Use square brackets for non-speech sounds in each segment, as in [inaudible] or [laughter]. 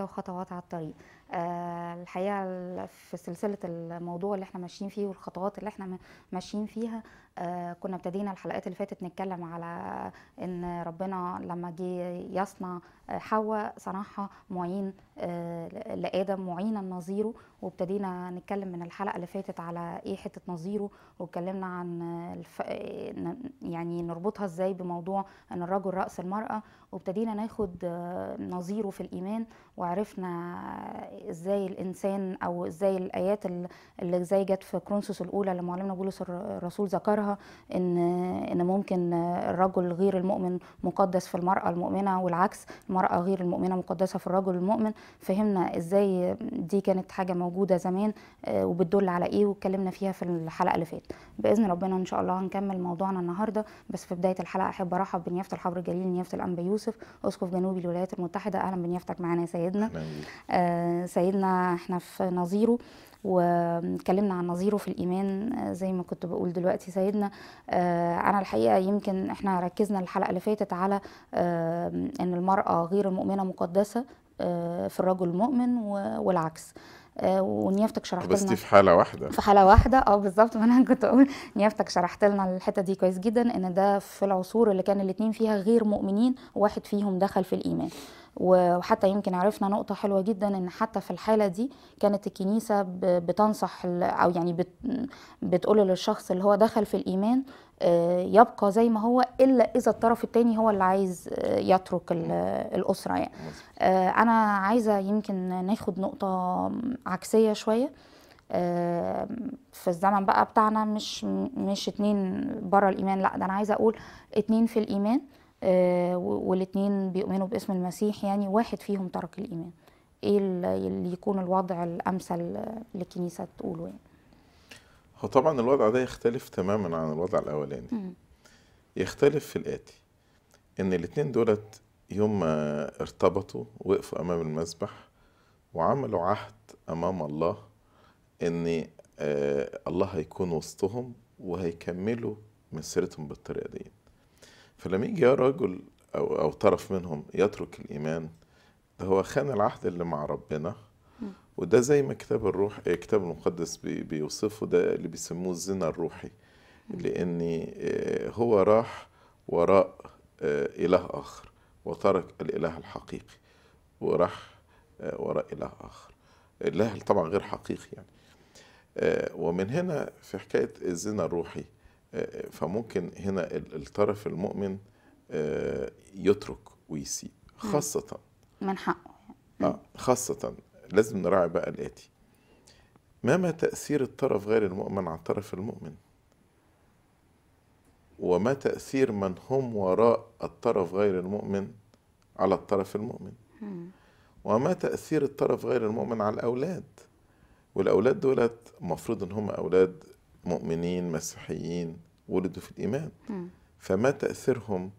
كده وخطوات على الطريق آه، الحقيقه في سلسله الموضوع اللي احنا ماشيين فيه والخطوات اللي احنا ماشيين فيها آه، كنا ابتدينا الحلقات اللي فاتت نتكلم على ان ربنا لما جه يصنع آه، حواء صنعها معين آه، لادم معينا نظيره وابتدينا نتكلم من الحلقه اللي فاتت على ايه حته نظيره واتكلمنا عن الف... يعني نربطها ازاي بموضوع ان الرجل راس المراه وابتدينا ناخد نظيره في الايمان وعرفنا ازاي الانسان او ازاي الايات اللي زي جت في كرونسوس الاولى اللي معلمنا بولس الرسول ذكرها ان ان ممكن الرجل غير المؤمن مقدس في المراه المؤمنه والعكس المراه غير المؤمنه مقدسه في الرجل المؤمن فهمنا ازاي دي كانت حاجه موجوده زمان آه، وبتدل على ايه واتكلمنا فيها في الحلقه اللي فاتت باذن ربنا ان شاء الله هنكمل موضوعنا النهارده بس في بدايه الحلقه احب ارحب بنيافه الحبر الجليل نيافه الانبا يوسف اسقف جنوبي الولايات المتحده اهلا بنيافتك معانا يا سيدنا آه سيدنا احنا في نظيره واتكلمنا عن نظيره في الايمان آه، زي ما كنت بقول دلوقتي سيدنا آه، انا الحقيقه يمكن احنا ركزنا الحلقه اللي فاتت على ان المراه غير المؤمنه مقدسه آه، في الرجل المؤمن والعكس ونيافتك شرحت لنا بس دي في حاله واحده في حاله واحده اه بالظبط [laughs] ما انا كنت اقول نيافتك شرحت لنا الحته دي كويس جدا ان ده في العصور اللي كان الاثنين فيها غير مؤمنين واحد فيهم دخل في الايمان وحتى يمكن عرفنا نقطة حلوة جدا ان حتى في الحالة دي كانت الكنيسة بتنصح او يعني بتقول للشخص اللي هو دخل في الايمان آه، يبقى زي ما هو الا اذا الطرف التاني هو اللي عايز يترك الاسرة يعني آه، انا عايزة يمكن ناخد نقطة عكسية شوية آه، في الزمن بقى بتاعنا مش مش اتنين بره الايمان لا ده انا عايزه اقول اتنين في الايمان آه، والاثنين بيؤمنوا باسم المسيح يعني واحد فيهم ترك الإيمان إيه اللي يكون الوضع الأمثل للكنيسة تقوله يعني هو طبعا الوضع ده يختلف تماما عن الوضع الأولاني يختلف في الآتي إن الاثنين دولت يوم ما ارتبطوا وقفوا أمام المسبح وعملوا عهد أمام الله إن آه، الله هيكون وسطهم وهيكملوا مسيرتهم بالطريقة دي فلما يجي يا رجل أو, أو طرف منهم يترك الإيمان ده هو خان العهد اللي مع ربنا وده زي ما كتاب الروح الكتاب المقدس بي بيوصفه ده اللي بيسموه الزنا الروحي لأن آه، هو راح وراء آه، إله آخر وترك الإله الحقيقي وراح آه، وراء إله آخر الاله طبعا غير حقيقي يعني ومن هنا في حكاية الزنا الروحي آه، فممكن هنا الطرف المؤمن آه، يترك ويسيء خاصة من حقه آه خاصة لازم نراعي بقى الآتي ما ما تأثير الطرف غير المؤمن على الطرف المؤمن وما تأثير من هم وراء الطرف غير المؤمن على الطرف المؤمن وما تأثير الطرف غير المؤمن على الأولاد والأولاد دولت مفروض إن هم أولاد مؤمنين مسيحيين ولدوا في الإيمان م. فما تأثيرهم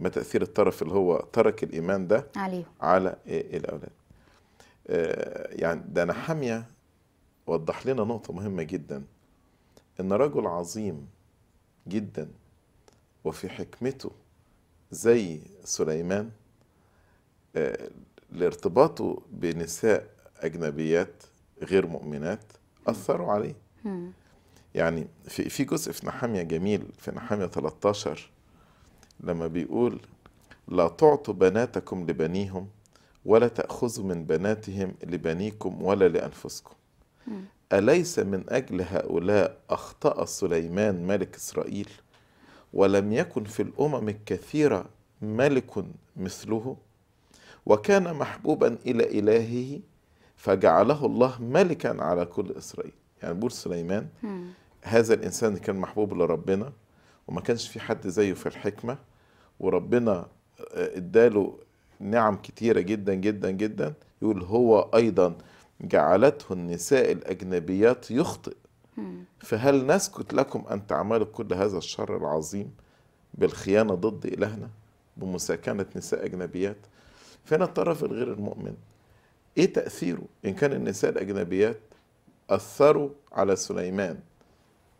ما تأثير الطرف اللي هو ترك الإيمان ده عليهم على إيه, إيه الأولاد آه، يعني ده أنا حامية وضح لنا نقطة مهمة جدا إن رجل عظيم جدا وفي حكمته زي سليمان آه، لارتباطه بنساء أجنبيات غير مؤمنات أثروا عليه يعني في في جزء في نحامية جميل في نحامية 13 لما بيقول لا تعطوا بناتكم لبنيهم ولا تأخذوا من بناتهم لبنيكم ولا لأنفسكم أليس من أجل هؤلاء أخطأ سليمان ملك إسرائيل ولم يكن في الأمم الكثيرة ملك مثله وكان محبوبا إلى إلهه فجعله الله ملكا على كل إسرائيل يعني بور سليمان هذا الانسان اللي كان محبوب لربنا وما كانش في حد زيه في الحكمه وربنا آه، اداله نعم كتيره جدا جدا جدا يقول هو ايضا جعلته النساء الاجنبيات يخطئ فهل نسكت لكم ان تعملوا كل هذا الشر العظيم بالخيانه ضد الهنا بمساكنه نساء اجنبيات فهنا الطرف الغير المؤمن ايه تاثيره ان كان النساء الاجنبيات أثروا على سليمان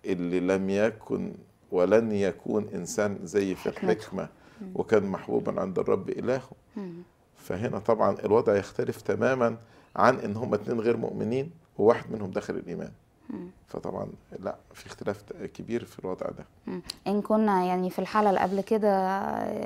اللي لم يكن ولن يكون إنسان زي في الحكمة وكان محبوبا عند الرب إلهه فهنا طبعا الوضع يختلف تماما عن إن هم اتنين غير مؤمنين وواحد منهم دخل الإيمان فطبعا لا في اختلاف كبير في الوضع ده ان كنا يعني في الحاله اللي قبل كده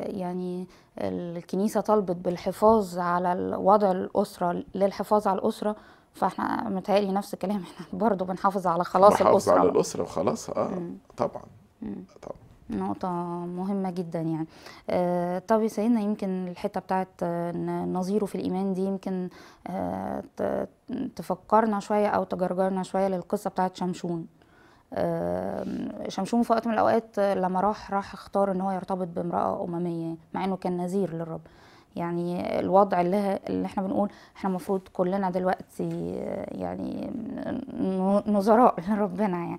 يعني الكنيسه طالبت بالحفاظ على وضع الاسره للحفاظ على الاسره فاحنا متهيألي نفس الكلام احنا [laughs] برضه بنحافظ على خلاص الاسره بنحافظ على الاسره وخلاص اه طبعا طبعا نقطة مهمة جدا يعني آه طب يا سيدنا يمكن الحتة بتاعت آه، نظيره في الإيمان دي يمكن آه تفكرنا شوية أو تجرجرنا شوية للقصة بتاعت شمشون آه شمشون في وقت من الأوقات لما راح راح اختار إن هو يرتبط بامرأة أممية مع إنه كان نذير للرب يعني الوضع اللي, اللي احنا بنقول احنا المفروض كلنا دلوقتي يعني نظراء [laughs] لربنا يعني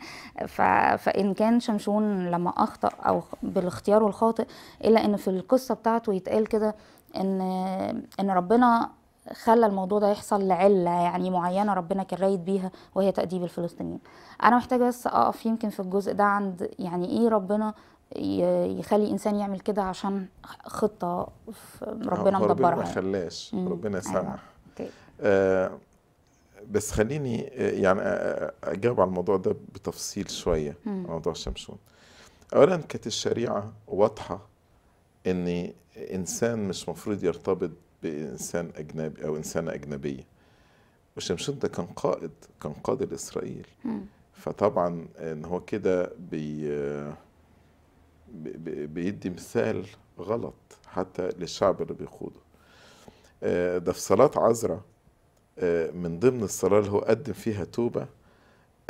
فان كان شمشون لما اخطا او بالاختيار الخاطئ الا ان في القصه بتاعته يتقال كده ان ان ربنا خلى الموضوع ده يحصل لعله يعني معينه ربنا كان رايد بيها وهي تاديب الفلسطينيين انا محتاجه بس اقف يمكن في الجزء ده عند يعني ايه ربنا يخلي انسان يعمل كده عشان خطه آه، ربنا مدبرها ربنا ما خلاش ربنا سامح أيوة. آه بس خليني آه، يعني آه، اجاوب على الموضوع ده بتفصيل شويه موضوع شمشون اولا كانت الشريعه واضحه ان انسان مش مفروض يرتبط بانسان اجنبي او انسانه اجنبيه وشمشون ده كان قائد كان قائد لاسرائيل فطبعا ان هو كده بي بيدي مثال غلط حتى للشعب اللي بيقوده آه، ده في صلاة عذراء آه، من ضمن الصلاة اللي هو قدم فيها توبة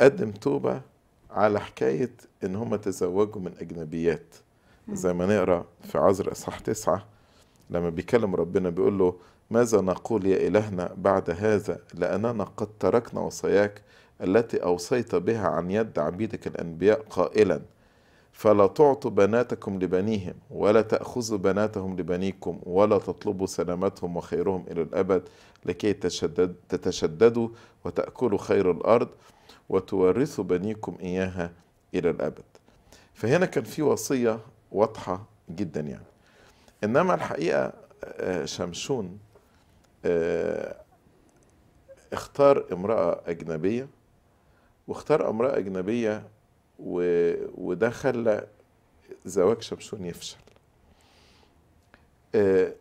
قدم توبة على حكاية إن هم تزوجوا من أجنبيات زي ما نقرأ في عذراء إصحاح تسعة لما بيكلم ربنا بيقول له ماذا نقول يا إلهنا بعد هذا لأننا قد تركنا وصاياك التي أوصيت بها عن يد عبيدك الأنبياء قائلا فلا تعطوا بناتكم لبنيهم ولا تأخذوا بناتهم لبنيكم ولا تطلبوا سلامتهم وخيرهم إلى الأبد لكي تشدد تتشددوا وتأكلوا خير الأرض وتورثوا بنيكم إياها إلى الأبد فهنا كان في وصية واضحة جدا يعني إنما الحقيقة آه، شمشون آه، اختار امرأة أجنبية واختار امرأة أجنبية و... وده خلى زواج شمشون يفشل آه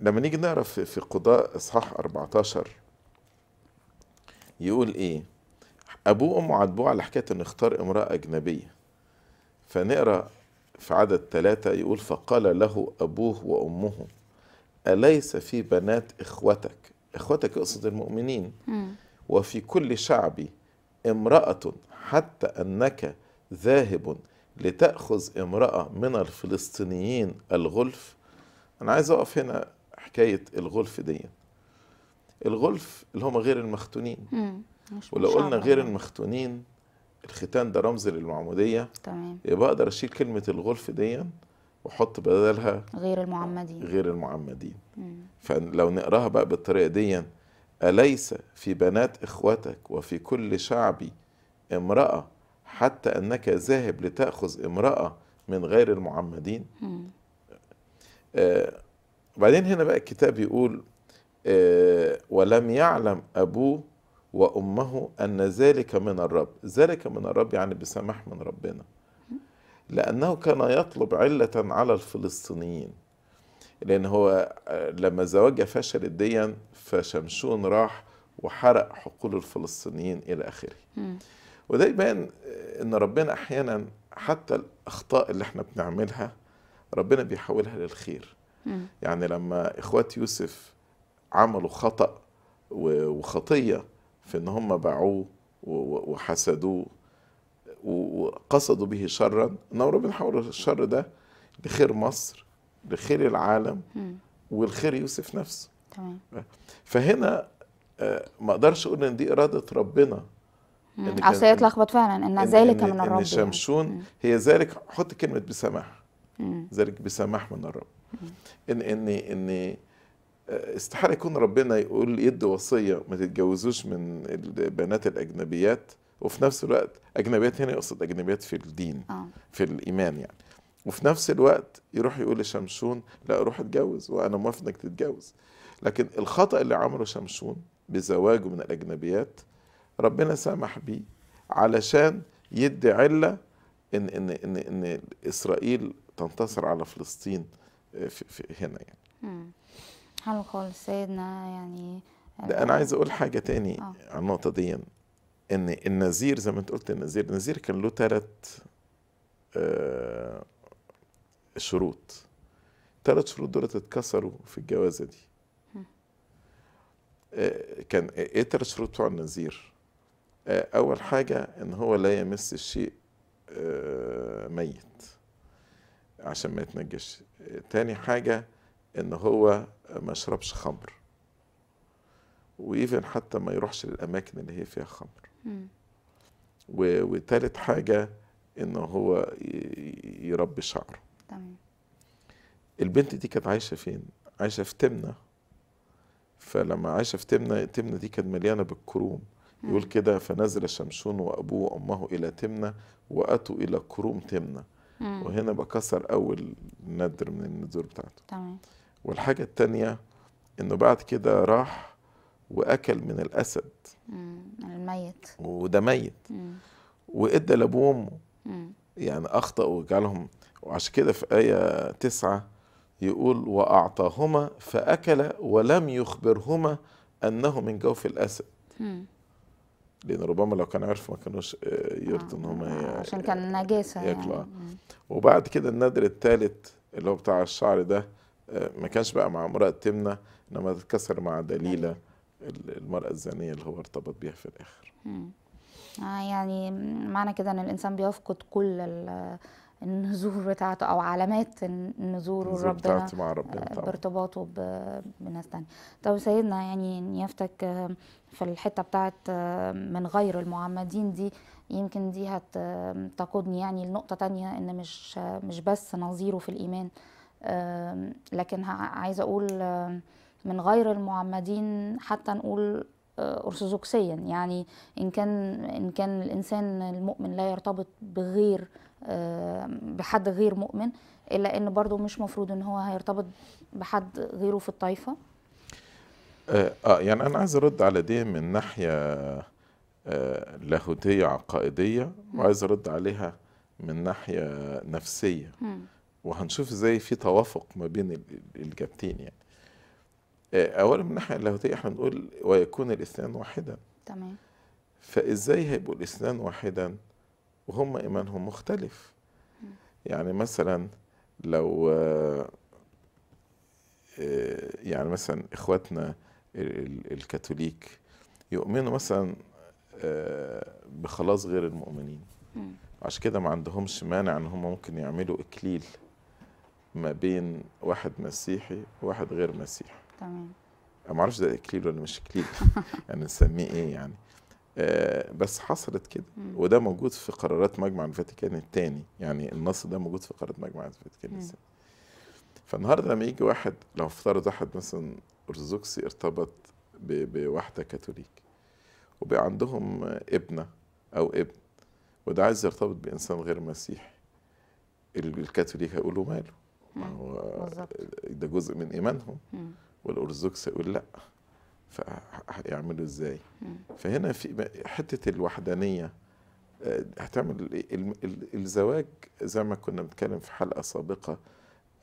لما نيجي نقرا في, في قضاء اصحاح 14 يقول ايه ابوه وامه عاتبوه على حكايه ان اختار امراه اجنبيه فنقرا في عدد ثلاثة يقول فقال له أبوه وأمه أليس في بنات إخوتك إخوتك يقصد المؤمنين وفي كل شعبي امرأة حتى أنك ذاهب لتأخذ امرأة من الفلسطينيين الغلف أنا عايز أقف هنا حكاية الغلف دي الغلف اللي هم غير المختونين ولو قلنا غير يعني. المختونين الختان ده رمز للمعمودية تمام يبقى أقدر أشيل كلمة الغلف دي وأحط بدلها غير المعمدين غير المعمدين مم. فلو نقراها بقى بالطريقة دي أليس في بنات إخوتك وفي كل شعبي امرأة حتى أنك ذاهب لتأخذ امرأة من غير المعمدين آه بعدين هنا بقى الكتاب يقول آه ولم يعلم أبوه وأمه أن ذلك من الرب ذلك من الرب يعني بسماح من ربنا لأنه كان يطلب علة على الفلسطينيين لأن هو آه، لما زواجها فشلت ديا فشمشون راح وحرق حقول الفلسطينيين إلى آخره وده يبان ان ربنا احيانا حتى الاخطاء اللي احنا بنعملها ربنا بيحولها للخير يعني لما اخوات يوسف عملوا خطأ وخطية في ان هم باعوه وحسدوه وقصدوا به شرا ان ربنا حول الشر ده لخير مصر لخير العالم ولخير والخير يوسف نفسه تمام فهنا آه، ما اقدرش اقول ان دي اراده ربنا عصاية يتلخبط فعلا ان ذلك من الرب إن يعني. شمشون هي ذلك حط كلمه بسماح ذلك بسماح من الرب ان ان ان استحاله يكون ربنا يقول يدي وصيه ما تتجوزوش من البنات الاجنبيات وفي نفس الوقت اجنبيات هنا يقصد اجنبيات في الدين آه. في الايمان يعني وفي نفس الوقت يروح يقول لشمشون لا روح اتجوز وانا موافق انك تتجوز لكن الخطا اللي عمله شمشون بزواجه من الاجنبيات ربنا سمح بيه علشان يدي علة إن إن إن إن إسرائيل تنتصر على فلسطين آه، في في هنا يعني. حلو خالص سيدنا يعني ده أنا عايز أقول حاجة تاني آه. على النقطة دي إن النذير زي ما أنت قلت النذير النذير كان له تلات آه شروط التلات شروط دول اتكسروا في الجوازة دي آه كان آه، إيه التلات شروط بتوع النذير؟ آه، أول حاجة إن هو لا يمس الشيء آه، ميت عشان ما يتنجش تاني حاجة إن هو ما يشربش خمر وإيفن حتى ما يروحش للأماكن اللي هي فيها خمر وتالت حاجة إن هو يربي شعره تمام البنت دي كانت عايشة فين؟ عايشة في تمنة فلما عايشة في تمنة تمنة دي كانت مليانة بالكروم يقول كده فنزل شمشون وأبوه وأمه إلى تمنة وأتوا إلى كروم تمنة وهنا بكسر أول ندر من النذور بتاعته تمام والحاجة الثانيه إنه بعد كده راح وأكل من الأسد الميت وده ميت وإدى لأبوه وأمه يعني أخطأ وجعلهم وعشان كده في آية تسعة يقول وأعطاهما فأكل ولم يخبرهما أنه من جوف الأسد لان ربما لو كان عرف ما كانوش آه، يرضوا ان آه، هم آه، عشان كان نجاسه يعني. ياكلوا يعني. وبعد كده النذر الثالث اللي هو بتاع الشعر ده ما كانش بقى مع امراه تمنه انما اتكسر مع دليله أيوة. المراه الزانيه اللي هو ارتبط بيها في الاخر آه يعني معنى كده ان الانسان بيفقد كل [laughs] النذور بتاعته او علامات النذور لربنا مع ربنا بارتباطه بناس ثانيه. طب سيدنا يعني نيافتك في الحتة بتاعت آه، من غير المعمدين دي يمكن دي هتقودني آه، يعني لنقطة تانية ان مش آه، مش بس نظيره في الايمان لكن عايزة اقول من غير المعمدين حتى نقول ارثوذكسيا يعني ان كان ان كان الانسان المؤمن لا يرتبط بغير بحد غير مؤمن الا ان برضه مش مفروض ان هو هيرتبط بحد غيره في الطائفه آه،, اه يعني انا عايز ارد على دي من ناحيه آه لاهوتيه عقائديه وعايز ارد عليها من ناحيه نفسيه وهنشوف ازاي في توافق ما بين الجبتين يعني آه اولا من ناحيه اللاهوتيه احنا بنقول ويكون الاثنان واحدا تمام فازاي هيبقوا الاثنان واحدا وهم ايمانهم مختلف يعني مثلا لو آه, آه، يعني مثلا اخواتنا الكاثوليك يؤمنوا مثلا آه، بخلاص غير المؤمنين عشان كده ما عندهمش مانع ان هم ممكن يعملوا اكليل ما بين واحد مسيحي وواحد غير مسيحي تمام ما اعرفش ده اكليل ولا مش اكليل [laughs] يعني نسميه ايه يعني آه، بس حصلت كده وده موجود في قرارات مجمع الفاتيكان الثاني يعني النص ده موجود في قرارات مجمع الفاتيكان الثاني فالنهارده لما يجي واحد لو افترض واحد مثلا أرثوذكسي ارتبط بواحدة كاثوليك وبقى عندهم ابنة أو ابن وده عايز يرتبط بإنسان غير مسيحي الكاثوليك هيقولوا ماله ما هو ده جزء من إيمانهم والأرثوذكس يقول لأ فهيعملوا إزاي فهنا في حتة الوحدانية آه، هتعمل الزواج زي ما كنا بنتكلم في حلقه سابقه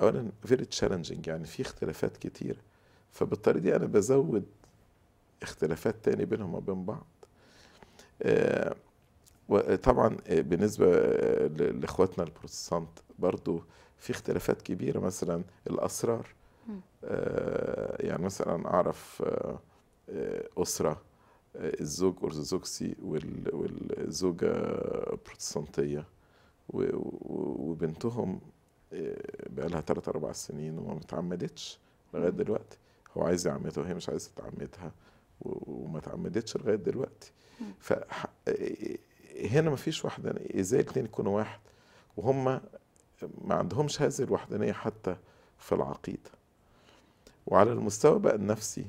اولا فيري تشالنجينج يعني في اختلافات كتيره فبالطريقه دي انا بزود اختلافات تاني بينهم وبين بعض آه، طبعا آه، بالنسبه آه، لاخواتنا البروتستانت برضو في اختلافات كبيره مثلا الاسرار يعني مثلا اعرف اسره الزوج ارثوذكسي والزوجه بروتستانتيه وبنتهم بقى لها 3 اربع سنين وما اتعمدتش لغايه دلوقتي هو عايز يعمدها وهي مش عايزه تعمدها وما تعمدتش لغايه دلوقتي ف هنا ما فيش وحدانيه ازاي الاثنين يكونوا واحد وهم ما عندهمش هذه الوحدانيه حتى في العقيده وعلى المستوى بقى النفسي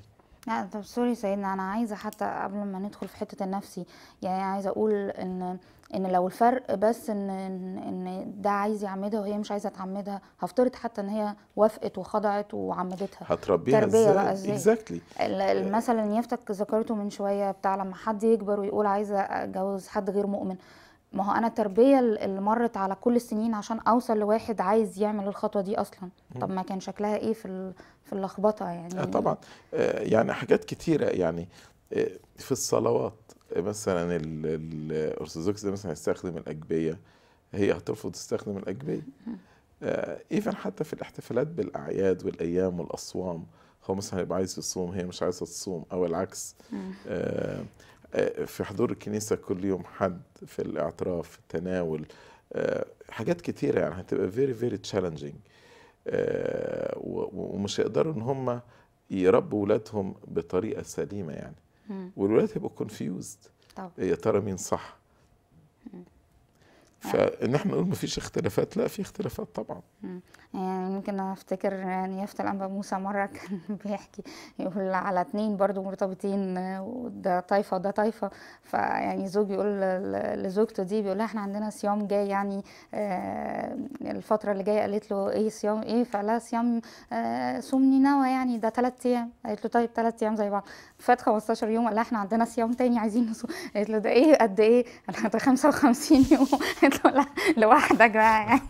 لا طب سوري سيدنا انا عايزه حتى قبل ما ندخل في حته النفسي يعني عايزه اقول ان ان لو الفرق بس ان ان ده عايز يعمدها وهي مش عايزه تعمدها هفترض حتى ان هي وافقت وخضعت وعمدتها هتربيها تربيه بقى اكزاكتلي exactly. مثلا يفتك ذكرته من شويه بتاع لما حد يكبر ويقول عايزه اتجوز حد غير مؤمن ما هو انا التربيه اللي مرت على كل السنين عشان اوصل لواحد عايز يعمل الخطوه دي اصلا طب ما كان شكلها ايه في في اللخبطه يعني آه طبعا آه يعني حاجات كتيره يعني آه في الصلوات آه، مثلا الارثوذكس ده مثلا يستخدم الاجبيه هي هترفض تستخدم الاجبيه ايفن آه، حتى في الاحتفالات بالاعياد والايام والاصوام هو مثلا هيبقى عايز يصوم هي مش عايزه تصوم او العكس آه، في حضور الكنيسه كل يوم حد في الاعتراف في التناول حاجات كتيره يعني هتبقى فيري فيري تشالنجينج آه، ومش هيقدروا ان هم يربوا ولادهم بطريقه سليمه يعني والولاد هيبقوا كونفيوزد يا ترى مين صح فان احنا نقول مفيش اختلافات لا في اختلافات طبعا يعني ممكن افتكر يعني نيافه الانبا موسى مره [laughs] كان بيحكي يقول على اتنين برضو مرتبطين وده طايفه وده طايفه فيعني زوج بيقول لزوجته دي بيقول لها احنا عندنا صيام جاي يعني آه، الفتره اللي جايه قالت له ايه صيام ايه فقال لها صيام سمني آه، نوى يعني ده ثلاث ايام قالت له طيب ثلاث ايام زي بعض فات 15 يوم قال لها احنا عندنا صيام تاني عايزين نصوم قالت له ده ايه قد ايه؟ قال لها 55 يوم [laughs] قالت له لا لوحدك بقى يعني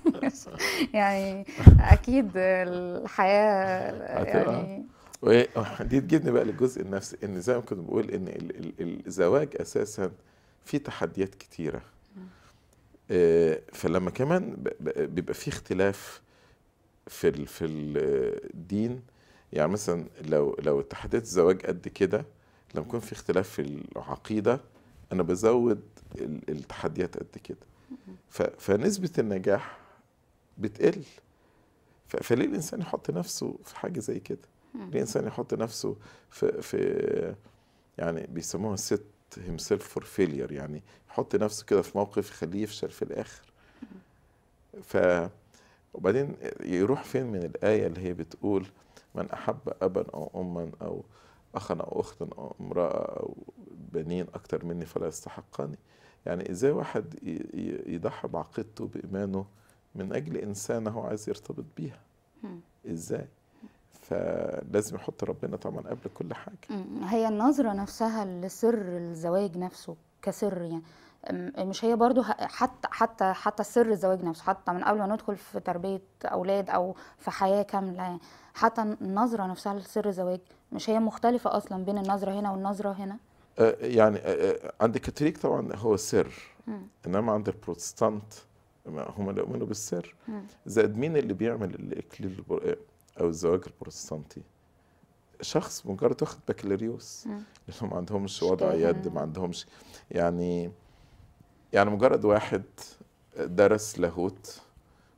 [laughs] يعني اكيد الحياه يعني دي تجيبني بقى للجزء النفسي ان زي ما كنت بقول ان الزواج اساسا في تحديات كتيره آه، فلما كمان بيبقى في اختلاف في في الدين يعني مثلا لو لو اتحادات الزواج قد كده لما يكون في اختلاف في العقيده انا بزود التحديات قد كده فنسبه النجاح بتقل فليه الانسان يحط نفسه في حاجه زي كده ليه الانسان يحط نفسه في في يعني بيسموها ست هيم سيلف فور فيلير يعني يحط نفسه كده في موقف يخليه يفشل في الاخر ف وبعدين يروح فين من الايه اللي هي بتقول من أحب أبا أو أما أو أخا أو أختا أو امرأة أو بنين أكتر مني فلا يستحقني يعني إزاي واحد يضحي بعقيدته بإيمانه من أجل إنسانة هو عايز يرتبط بيها إزاي فلازم يحط ربنا طبعا قبل كل حاجة هي النظرة نفسها لسر الزواج نفسه كسر يعني مش هي برضو حتى حتى حتى سر الزواج نفسه حتى من قبل ما ندخل في تربيه اولاد او في حياه كامله يعني حتى النظره نفسها لسر الزواج مش هي مختلفه اصلا بين النظره هنا والنظره هنا يعني عند الكاثوليك طبعا هو سر انما عند البروتستانت هم اللي يؤمنوا بالسر زائد مين اللي بيعمل الاكليل او الزواج البروتستانتي شخص مجرد واخد بكالوريوس لانهم ما عندهمش وضع يد ما عندهمش يعني يعني مجرد واحد درس لاهوت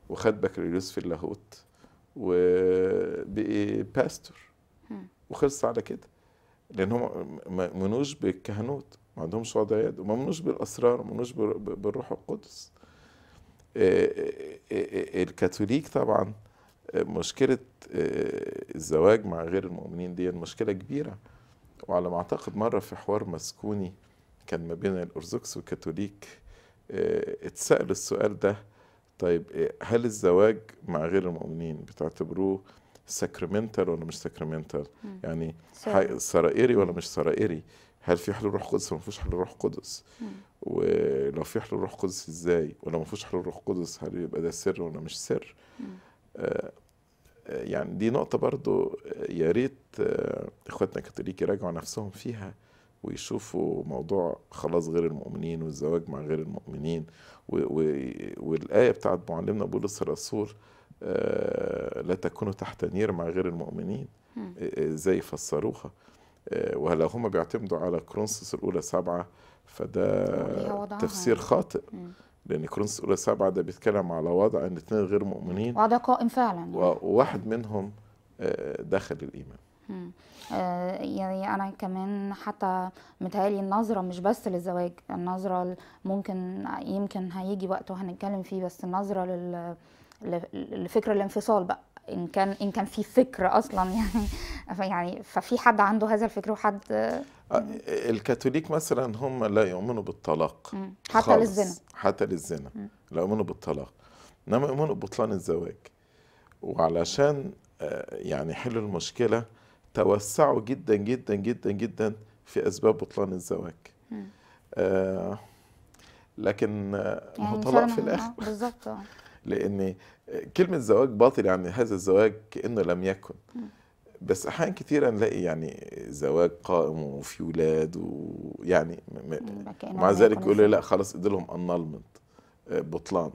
وخد بكالوريوس في اللاهوت وبقي باستور وخلص على كده لان هم منوش بالكهنوت ما عندهمش وضعيات وما منوش بالاسرار وما منوش بالروح القدس الكاثوليك طبعا مشكله الزواج مع غير المؤمنين دي مشكله كبيره وعلى ما اعتقد مره في حوار مسكوني كان ما بين الأرثوذكس والكاثوليك آه، اتسأل السؤال ده طيب آه، هل الزواج مع غير المؤمنين بتعتبروه ساكرمنتال ولا مش ساكرمنتال يعني سرائري ولا مش سرائري هل في حلول روح قدس ولا ما فيش حلول روح قدس ولو في حلول روح قدس ازاي ولو ما فيش حلول روح قدس هل يبقى ده سر ولا مش سر آه، يعني دي نقطه برضو يا ريت اخواتنا الكاثوليك يراجعوا نفسهم فيها ويشوفوا موضوع خلاص غير المؤمنين والزواج مع غير المؤمنين والآية بتاعت معلمنا بولس الرسول آه، لا تكونوا تحت نير مع غير المؤمنين آه، ازاي فسروها آه، وهلا هم بيعتمدوا على كرونسوس الأولى سبعة فده تفسير يعني. خاطئ لأن كرونسوس الأولى سبعة ده بيتكلم على وضع إن اثنين غير مؤمنين وضع قائم فعلا وواحد منهم دخل الإيمان يعني انا كمان حتى متهيألي النظرة مش بس للزواج النظرة ممكن يمكن هيجي وقت وهنتكلم فيه بس النظرة لل لفكر الانفصال بقى ان كان ان كان في فكر اصلا [laughs] يعني يعني ففي حد عنده هذا الفكر وحد آه، الكاثوليك مثلا هم لا يؤمنوا بالطلاق حتى للزنا حتى للزنا لا يؤمنوا بالطلاق انما يؤمنوا ببطلان الزواج وعلشان آه، يعني يحلوا المشكله توسعوا جدا جدا جدا جدا في اسباب بطلان الزواج آه لكن يعني هو طلاق في الاخر آه، بالظبط آه. [laughs] لان كلمه زواج باطل يعني هذا الزواج كانه لم يكن بس احيانا كثيرا نلاقي يعني زواج قائم وفي ولاد ويعني مع ذلك يقولوا لا خلاص ادي لهم انلمنت آه، بطلان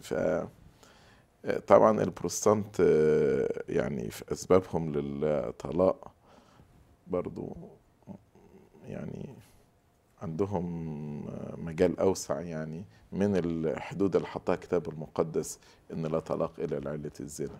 ف طبعا البروستانت آه، يعني في اسبابهم للطلاق برضو يعني عندهم مجال اوسع يعني من الحدود اللي حطها الكتاب المقدس ان لا طلاق الا لعله الزنا.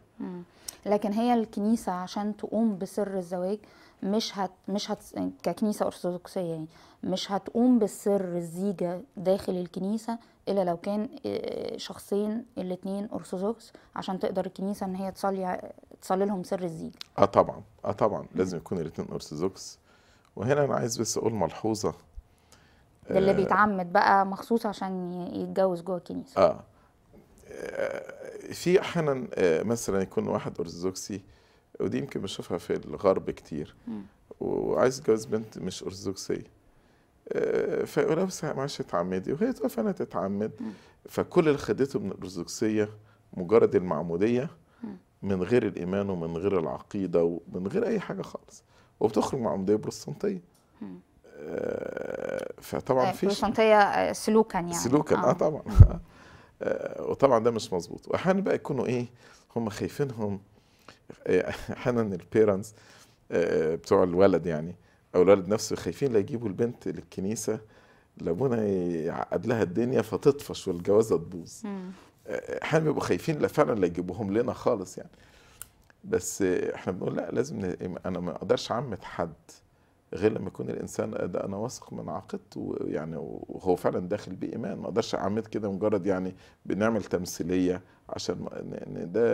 لكن هي الكنيسه عشان تقوم بسر الزواج مش هت مش هت ككنيسه ارثوذكسيه يعني مش هتقوم بالسر الزيجه داخل الكنيسه الا لو كان آه، شخصين الاثنين ارثوذكس عشان تقدر الكنيسه ان هي تصلي تصلي لهم سر الزيجه اه طبعا اه طبعا لازم يكون الاثنين ارثوذكس وهنا انا عايز بس اقول ملحوظه ده اللي آه، بيتعمد بقى مخصوص عشان يتجوز جوه الكنيسه اه, آه، في احيانا مثلا يكون واحد ارثوذكسي ودي يمكن بشوفها في الغرب كتير وعايز اتجوز بنت مش ارثوذكسيه آه، فلو معلش اتعمدي وهي تقول انا تتعمد فكل اللي خدته من الارثوذكسيه مجرد المعموديه من غير الايمان ومن غير العقيده ومن غير اي حاجه خالص وبتخرج معموديه بروتستانتيه آه، فطبعا آه، في بروتستانتيه سلوكا يعني سلوكا اه, آه طبعا [laughs] وطبعا ده مش مظبوط واحيانا بقى يكونوا ايه هم خايفينهم إيه، احيانا البيرنتس آه، بتوع الولد يعني او الولد نفسه خايفين لا يجيبوا البنت للكنيسه لابونا يعقد لها الدنيا فتطفش والجوازه تبوظ آه، احيانا بيبقوا خايفين لا فعلا لا يجيبوهم لنا خالص يعني بس احنا بنقول لا لازم انا ما اقدرش اعمد حد غير لما يكون الانسان ده انا واثق من عقيدته ويعني وهو فعلا داخل بايمان ما اقدرش اعمد كده مجرد يعني بنعمل تمثيليه عشان ده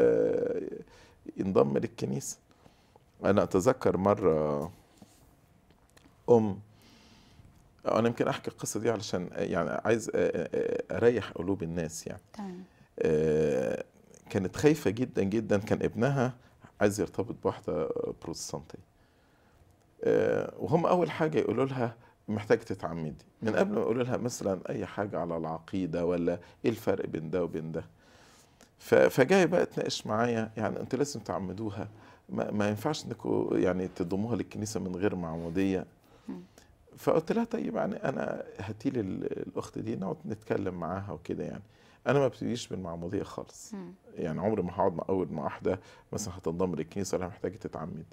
ينضم للكنيسة أنا أتذكر مرة أم أنا يمكن أحكي القصة دي علشان يعني عايز أريح قلوب الناس يعني تمام آه، كانت خايفة جدا جدا كان ابنها عايز يرتبط بواحدة بروتستانتية آه، وهم أول حاجة يقولوا لها محتاجة تتعمدي من قبل ما يقولوا لها مثلا أي حاجة على العقيدة ولا إيه الفرق بين ده وبين ده فجاي بقى تناقش معايا يعني انتوا لازم تعمدوها ما, ما ينفعش انكم يعني تضموها للكنيسه من غير معموديه فقلت لها طيب يعني انا هاتي لي الاخت دي نقعد نتكلم معاها وكده يعني انا ما ابتديش بالمعموديه خالص يعني عمري ما هقعد مع اول مع واحده مثلا هتنضم للكنيسه ولا محتاجه تتعمدي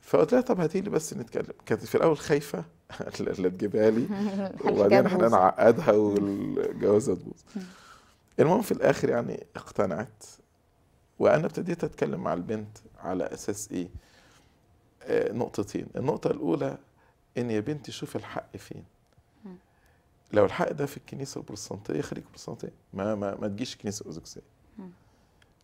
فقلت لها طب هاتي لي بس نتكلم كانت في الاول خايفه [laughs] لا تجيبها لي [laughs] وبعدين احنا نعقدها والجوازه تبوظ المهم في الاخر يعني اقتنعت وانا ابتديت اتكلم مع البنت على اساس ايه آه، نقطتين النقطة الأولى إن يا بنتي شوفي الحق فين لو الحق ده في الكنيسة البروتستانتية خليك بروتستانتية ما, ما, ما تجيش الكنيسة الأرثوذكسية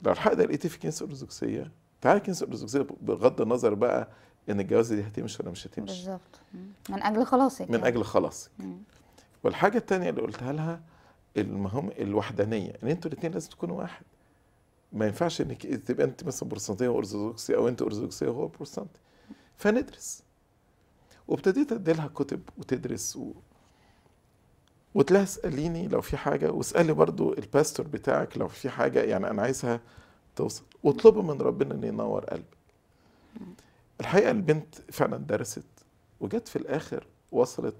لو الحق ده لقيتيه في الكنيسة الأرثوذكسية تعالى الكنيسة الأرثوذكسية بغض النظر بقى إن الجوازة دي هتمشي ولا مش هتمشي بالظبط من أجل خلاصك من يعني. أجل خلاصك والحاجة التانية اللي قلتها لها المهم الوحدانيه ان يعني انتوا الاثنين لازم تكونوا واحد ما ينفعش انك تبقى انت مثلا بروتستانتيه وارثوذكسي او انت ارثوذكسيه وهو بروتستانتي فندرس وابتديت ادي لها كتب وتدرس و... وتلاقيها اساليني لو في حاجه واسالي برضو الباستور بتاعك لو في حاجه يعني انا عايزها توصل واطلبي من ربنا ان ينور قلبك الحقيقه البنت فعلا درست وجت في الاخر وصلت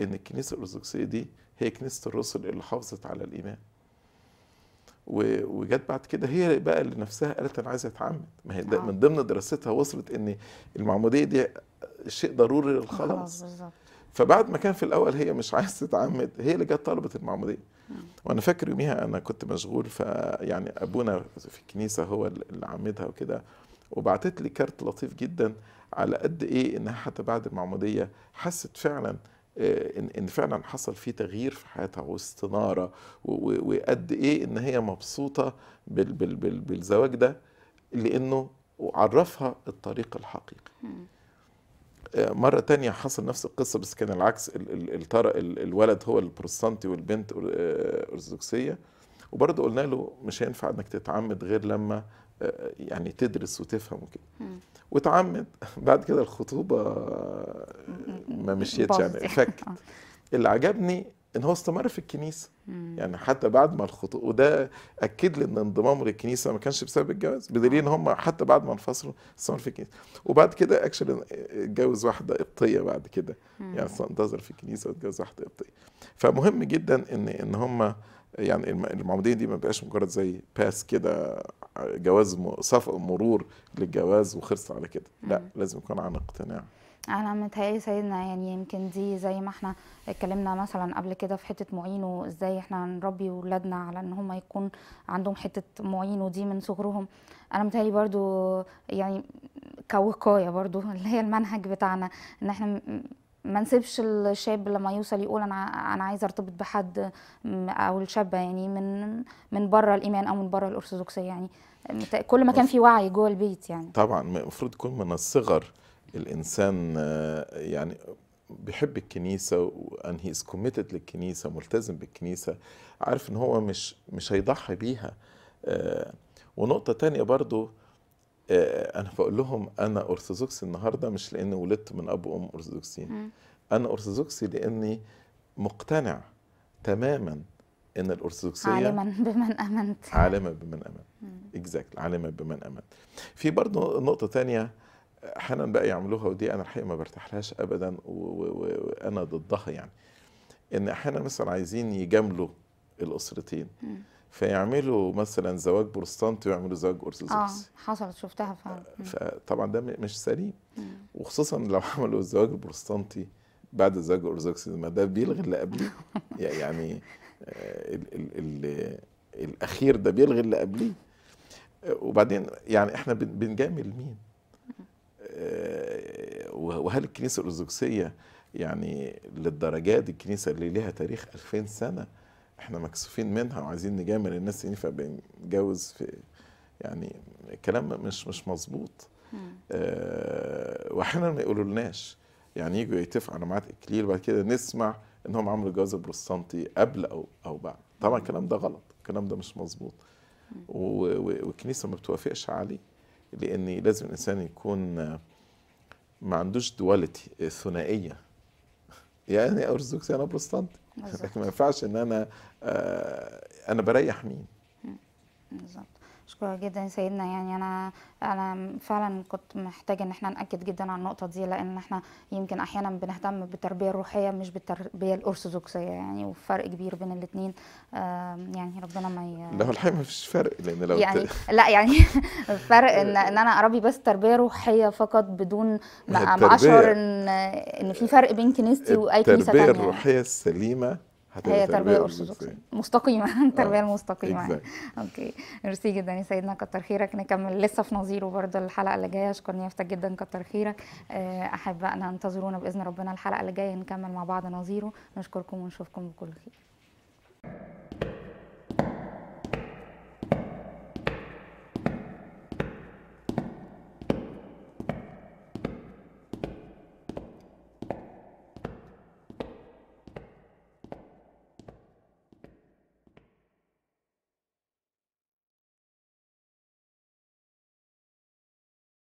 ان الكنيسه الارثوذكسيه دي هي كنيسة الرسل اللي حافظت على الإيمان وجت بعد كده هي بقى اللي نفسها قالت انا عايزه اتعمد ما هي آه. من ضمن دراستها وصلت ان المعموديه دي شيء ضروري للخلاص فبعد ما كان في الاول هي مش عايزه تتعمد هي اللي جت طلبت المعموديه آه. وانا فاكر يوميها انا كنت مشغول فيعني ابونا في الكنيسه هو اللي عمدها وكده وبعتت لي كارت لطيف جدا على قد ايه انها حتى بعد المعموديه حست فعلا آه، ان ان فعلا حصل في تغيير في حياتها واستناره وقد ايه ان هي مبسوطه بال بال بال بالزواج ده لانه عرفها الطريق الحقيقي. آه، مرة تانية حصل نفس القصة بس كان العكس الولد هو البروتستانتي والبنت آه، أرثوذكسية وبرضه قلنا له مش هينفع انك تتعمد غير لما يعني تدرس وتفهم وكده وتعمد [laughs] بعد كده الخطوبه ما مشيتش يعني, يعني. فكت آه. اللي عجبني ان هو استمر في الكنيسه يعني حتى بعد ما الخطوبه وده اكد لي ان انضمامه للكنيسه ما كانش بسبب الجواز بدليل ان هم حتى بعد ما انفصلوا استمر في الكنيسه وبعد كده اكشلي اتجوز واحده قبطيه بعد كده يعني انتظر في الكنيسه واتجوز واحده قبطيه فمهم جدا ان ان هم يعني المعموديه دي ما بقاش مجرد زي باس كده جواز صفق مرور للجواز وخلصت على كده لا لازم يكون عن اقتناع انا متهيألي سيدنا يعني يمكن دي زي ما احنا اتكلمنا مثلا قبل كده في حته معين وازاي احنا نربي ولادنا على ان هم يكون عندهم حته معين ودي من صغرهم انا متهيألي برضو يعني كوقايه برضو اللي هي المنهج بتاعنا ان احنا ما نسيبش الشاب لما يوصل يقول انا انا عايز ارتبط بحد او الشابه يعني من من بره الايمان او من بره الارثوذكسيه يعني كل ما كان في وعي جوه البيت يعني طبعا المفروض يكون من الصغر الانسان آه، يعني بيحب الكنيسة وان هي كوميتد للكنيسة ملتزم بالكنيسة عارف ان هو مش مش هيضحي بيها آه، ونقطة تانية برضو آه، انا بقول لهم انا ارثوذكسي النهارده مش لاني ولدت من اب وام ارثوذكسيين انا ارثوذكسي لاني مقتنع تماما ان الارثوذكسيه عالما بمن امنت عالما بمن امنت اكزاكتلي عالما بمن امنت في برضه نقطه ثانيه احيانا بقى يعملوها ودي انا الحقيقه ما برتاحلهاش ابدا وانا ضدها يعني ان احيانا مثلا عايزين يجاملوا الاسرتين فيعملوا مثلا زواج بروستانتي ويعملوا زواج ارثوذكسي اه حصلت شفتها فعلا فطبعا ده مش سليم وخصوصا لو [laughs] عملوا الزواج البروستانتي بعد الزواج الارثوذكسي ما ده بيلغي اللي قبليه [laughs] يعني آه، ال ال ال الاخير ده بيلغي اللي قبليه آه، وبعدين يعني احنا بنجامل مين آه، وهل الكنيسه الارثوذكسيه يعني للدرجات الكنيسه اللي لها تاريخ 2000 سنه احنا مكسوفين منها وعايزين نجامل الناس ينفع يعني، بنتجوز في يعني كلام مش مش مظبوط واحنا آه، واحيانا ما يقولولناش يعني يجوا يتفقوا على ميعاد اكليل وبعد كده نسمع انهم عملوا جواز بروستانتي قبل او او بعد طبعا الكلام ده غلط الكلام ده مش مظبوط والكنيسه ما بتوافقش عليه لان لازم الانسان يكون ما عندوش دواليتي ثنائيه [laughs] يعني ارثوذكسي انا بروستانتي لكن ما ينفعش ان انا آه، انا بريح مين بالظبط شكرا جدا سيدنا يعني انا انا فعلا كنت محتاجه ان احنا ناكد جدا على النقطه دي لان احنا يمكن احيانا بنهتم بالتربيه الروحيه مش بالتربيه الارثوذكسيه يعني وفرق كبير بين الاثنين يعني ربنا ما ي... لا الحقيقه ما فيش فرق لان لو يعني ت... لا يعني [laughs] فرق ان آه. ان انا اربي بس تربيه روحيه فقط بدون ما اشعر ان ان في فرق بين كنيستي واي كنيسه ثانيه التربيه الروحيه السليمه هي تربيه ارثوذكسيه مستقيمه [laughs] التربيه آه، المستقيمه يعني. اوكي ميرسي جدا يا سيدنا كتر خيرك نكمل لسه في نظيره برضه الحلقه اللي جايه اشكر نيافتك جدا كتر خيرك ان آه، انتظرونا باذن ربنا الحلقه اللي جايه نكمل مع بعض نظيره نشكركم ونشوفكم بكل خير